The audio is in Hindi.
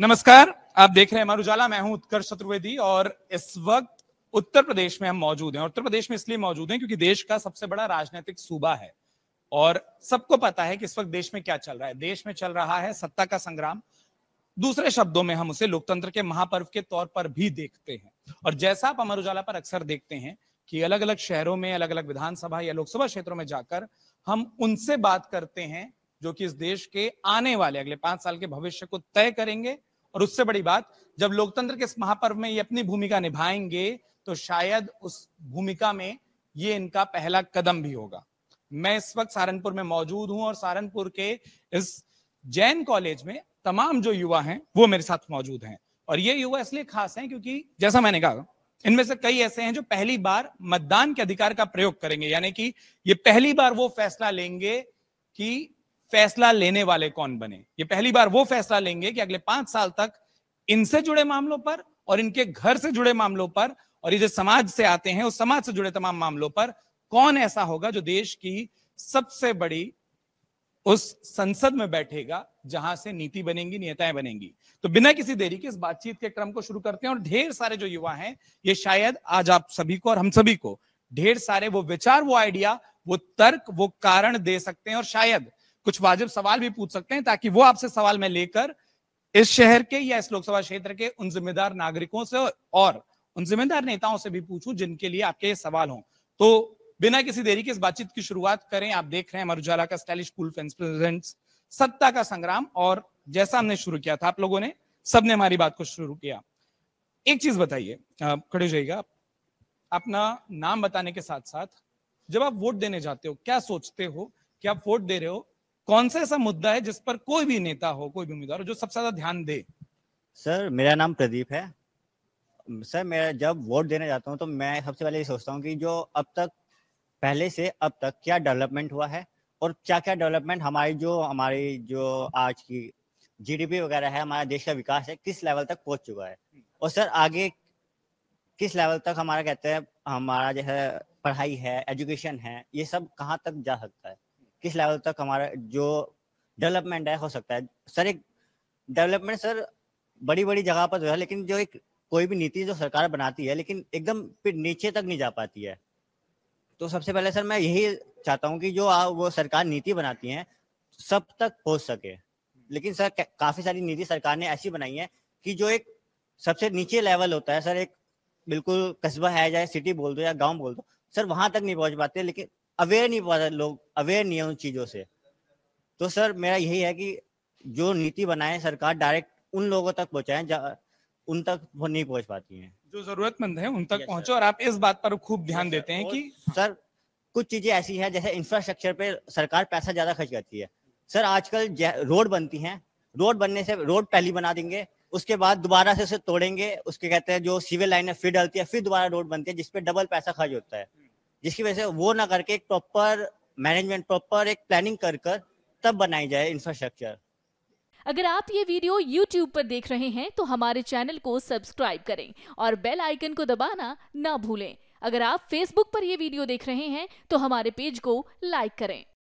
नमस्कार आप देख रहे हैं अमर उजाला मैं हूं उत्कर्ष चतुर्वेदी और इस वक्त उत्तर प्रदेश में हम मौजूद हैं उत्तर प्रदेश में इसलिए मौजूद हैं क्योंकि देश का सबसे बड़ा राजनीतिक सूबा है और सबको पता है कि इस वक्त देश में क्या चल रहा है देश में चल रहा है सत्ता का संग्राम दूसरे शब्दों में हम उसे लोकतंत्र के महापर्व के तौर पर भी देखते हैं और जैसा आप अमर उजाला पर अक्सर देखते हैं कि अलग अलग शहरों में अलग अलग विधानसभा या लोकसभा क्षेत्रों में जाकर हम उनसे बात करते हैं जो कि इस देश के आने वाले अगले पांच साल के भविष्य को तय करेंगे और उससे बड़ी बात जब लोकतंत्र के इस महापर्व में ये अपनी भूमिका निभाएंगे तो शायद उस भूमिका में ये इनका पहला कदम भी होगा मैं इस वक्त सहारनपुर में मौजूद हूं और सहारनपुर के इस जैन कॉलेज में तमाम जो युवा हैं वो मेरे साथ मौजूद हैं और ये युवा इसलिए खास हैं क्योंकि जैसा मैंने कहा इनमें से कई ऐसे हैं जो पहली बार मतदान के अधिकार का प्रयोग करेंगे यानी कि ये पहली बार वो फैसला लेंगे कि फैसला लेने वाले कौन बने ये पहली बार वो फैसला लेंगे कि अगले पांच साल तक इनसे जुड़े मामलों पर और इनके घर से जुड़े मामलों पर और ये जो समाज से आते हैं उस समाज से जुड़े तमाम मामलों पर कौन ऐसा होगा जो देश की सबसे बड़ी उस संसद में बैठेगा जहां से नीति बनेंगी नियताएं बनेंगी तो बिना किसी देरी के इस बातचीत के क्रम को शुरू करते हैं और ढेर सारे जो युवा हैं ये शायद आज आप सभी को और हम सभी को ढेर सारे वो विचार वो आइडिया वो तर्क वो कारण दे सकते हैं और शायद कुछ वाजिब सवाल भी पूछ सकते हैं ताकि वो आपसे सवाल में लेकर इस शहर के या इस लोकसभा क्षेत्र के उन जिम्मेदार नागरिकों से और उन जिम्मेदार नेताओं से भी पूछूं जिनके लिए आपके सवाल हों तो बिना किसी देरी के इस बातचीत की शुरुआत करें आप देख रहे हैं अमर उजाला का स्टाइलिश कूल फैंस सत्ता का संग्राम और जैसा हमने शुरू किया था आप लोगों ने सबने हमारी बात को शुरू किया एक चीज बताइए खड़े हो जाइएगा अपना नाम बताने के साथ साथ जब आप वोट देने जाते हो क्या सोचते हो कि आप वोट दे रहे हो कौन सा ऐसा मुद्दा है जिस पर कोई भी नेता हो कोई भी उम्मीदवार हो जो सबसे ज्यादा ध्यान दे सर मेरा नाम प्रदीप है सर मैं जब वोट देने जाता हूँ तो मैं सबसे पहले ये सोचता हूँ कि जो अब तक पहले से अब तक क्या डेवलपमेंट हुआ है और क्या क्या डेवलपमेंट हमारी जो हमारी जो आज की जीडीपी वगैरह है हमारा देश का विकास है किस लेवल तक पहुंच चुका है और सर आगे किस लेवल तक हमारा कहते हैं हमारा जो है पढ़ाई है एजुकेशन है ये सब कहाँ तक जा सकता है किस लेवल तक हमारा जो डेवलपमेंट है हो सकता है सर एक डेवलपमेंट सर बड़ी बड़ी जगह पर तो है लेकिन जो एक कोई भी नीति जो सरकार बनाती है लेकिन एकदम फिर नीचे तक नहीं जा पाती है तो सबसे पहले सर मैं यही चाहता हूँ कि जो आ, वो सरकार नीति बनाती है सब तक पहुंच सके लेकिन सर काफ़ी सारी नीति सरकार ने ऐसी बनाई है कि जो एक सबसे नीचे लेवल होता है सर एक बिल्कुल कस्बा है या सिटी बोल दो या गांव बोल दो सर वहां तक नहीं पहुंच पाते लेकिन अवेयर नहीं पाता लोग अवेयर नहीं है उन चीज़ों से तो सर मेरा यही है कि जो नीति बनाए सरकार डायरेक्ट उन लोगों तक पहुंचाए उन तक वो नहीं पहुंच पाती है जो जरूरतमंद है उन तक पहुंचो और आप इस बात पर खूब ध्यान देते हैं कि हाँ। सर कुछ चीजें ऐसी हैं जैसे इंफ्रास्ट्रक्चर पे सरकार पैसा ज्यादा खर्च करती है सर आजकल रोड बनती हैं रोड बनने से रोड पहली बना देंगे उसके बाद दोबारा से उसे तोड़ेंगे उसके कहते हैं जो सिविल लाइन है फिर डलती है फिर दोबारा रोड बनती है जिसपे डबल पैसा खर्च होता है जिसकी वजह से वो ना करके एक प्रॉपर मैनेजमेंट प्रॉपर एक प्लानिंग कर कर तब बनाई जाए इंफ्रास्ट्रक्चर अगर आप ये वीडियो YouTube पर देख रहे हैं तो हमारे चैनल को सब्सक्राइब करें और बेल आइकन को दबाना ना भूलें अगर आप Facebook पर यह वीडियो देख रहे हैं तो हमारे पेज को लाइक करें